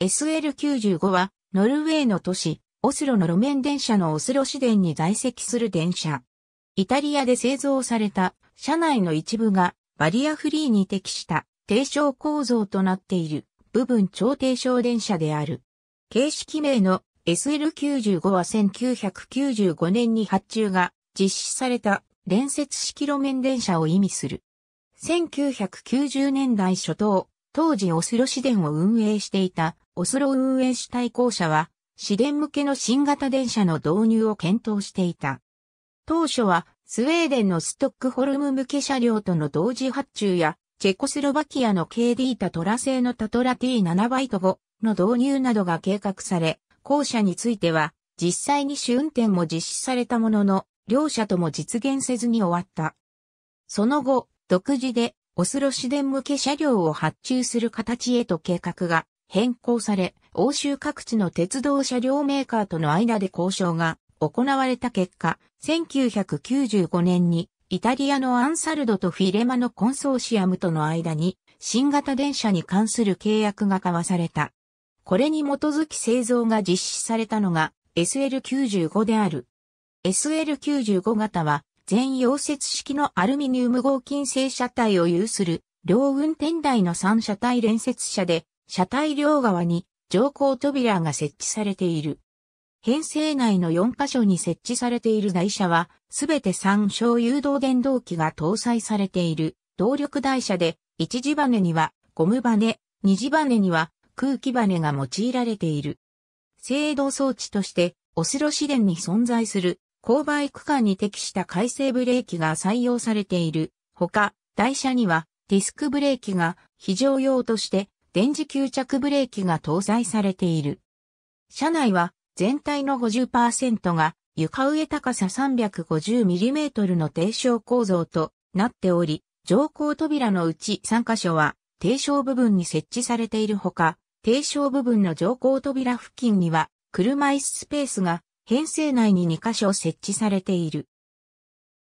SL95 は、ノルウェーの都市、オスロの路面電車のオスロ市電に在籍する電車。イタリアで製造された車内の一部がバリアフリーに適した低床構造となっている部分超低床電車である。形式名の SL95 は1995年に発注が実施された連接式路面電車を意味する。1990年代初頭、当時オスロ市電を運営していたオスロ運営主体公社は、市電向けの新型電車の導入を検討していた。当初は、スウェーデンのストックホルム向け車両との同時発注や、チェコスロバキアの KD タトラ製のタトラ T7 バイト5の導入などが計画され、後者については、実際に試運転も実施されたものの、両者とも実現せずに終わった。その後、独自でオスロ市電向け車両を発注する形へと計画が変更され、欧州各地の鉄道車両メーカーとの間で交渉が行われた結果、1995年にイタリアのアンサルドとフィレマのコンソーシアムとの間に新型電車に関する契約が交わされた。これに基づき製造が実施されたのが SL95 である。SL95 型は全溶接式のアルミニウム合金製車体を有する、両運転台の3車体連接車で、車体両側に乗降扉が設置されている。編成内の4箇所に設置されている台車は、すべて3小誘導電動機が搭載されている動力台車で、1次バネにはゴムバネ、2次バネには空気バネが用いられている。制動装置として、オスロ市電に存在する勾配区間に適した回生ブレーキが採用されている。ほか、台車にはディスクブレーキが非常用として電磁吸着ブレーキが搭載されている。車内は全体の50%が床上高さ 350mm の低床構造となっており、乗降扉のうち3箇所は低床部分に設置されているほか、低床部分の乗降扉付近には車椅子スペースが編成内に2箇所設置されている。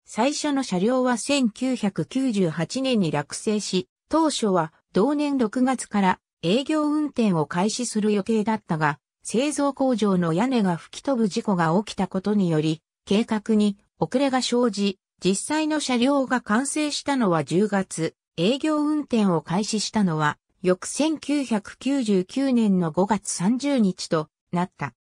最初の車両は1998年に落成し、当初は同年6月から営業運転を開始する予定だったが、製造工場の屋根が吹き飛ぶ事故が起きたことにより、計画に遅れが生じ、実際の車両が完成したのは10月、営業運転を開始したのは、翌1999年の5月30日となった。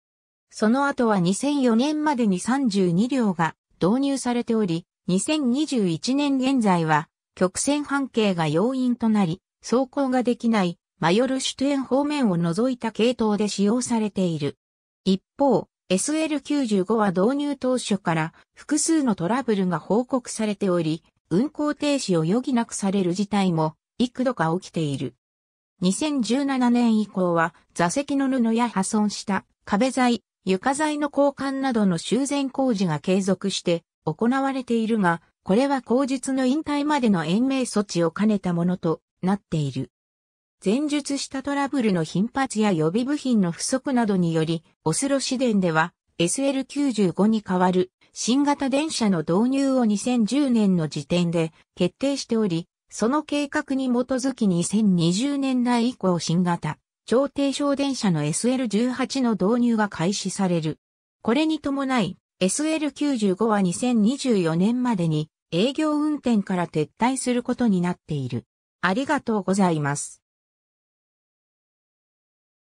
その後は2004年までに32両が導入されており、2021年現在は曲線半径が要因となり、走行ができないマヨルシュトゥエン方面を除いた系統で使用されている。一方、SL95 は導入当初から複数のトラブルが報告されており、運行停止を余儀なくされる事態も幾度か起きている。2017年以降は座席の布や破損した壁材、床材の交換などの修繕工事が継続して行われているが、これは後日の引退までの延命措置を兼ねたものとなっている。前述したトラブルの頻発や予備部品の不足などにより、オスロ市電では SL95 に代わる新型電車の導入を2010年の時点で決定しており、その計画に基づき2020年代以降新型超低床電車の SL18 の導入が開始される。これに伴い、SL95 は2024年までに営業運転から撤退することになっている。ありがとうございます。